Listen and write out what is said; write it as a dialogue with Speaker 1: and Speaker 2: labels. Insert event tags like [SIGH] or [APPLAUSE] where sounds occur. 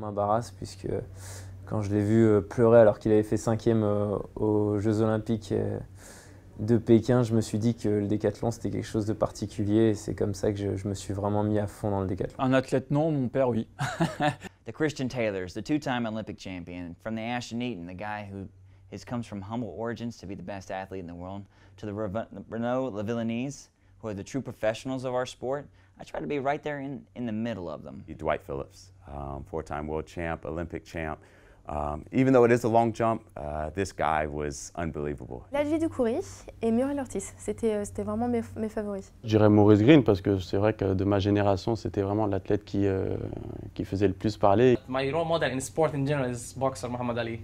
Speaker 1: M'embarrasse puisque quand je l'ai vu euh, pleurer alors qu'il avait fait cinquième euh, aux Jeux Olympiques euh, de Pékin, je me suis dit que le décathlon c'était quelque chose de particulier et c'est comme ça que je, me suis vraiment mis à fond dans le décathlon.
Speaker 2: Un athlète non, mon père oui. [LAUGHS] the Christian Taylor, the two-time Olympic champion from the Ashton Eaton, the guy who his comes from humble origins to be the best athlete in the world, to the Renault Lavillonese, who are the true professionals of our sport. I try to be right there in, in the middle of them. Dwight Phillips,
Speaker 3: um, four time world champ, Olympic champ. Um, even though it is a long jump, uh, this guy
Speaker 4: was unbelievable.
Speaker 5: L'Alger et Muriel Ortiz, euh, c'était vraiment mes, mes favoris.
Speaker 4: Je dirais Maurice Green parce que c'est vrai que de ma génération, c'était vraiment l'athlète qui, euh, qui faisait le plus parler. My role model in sport in general is boxer Muhammad Ali.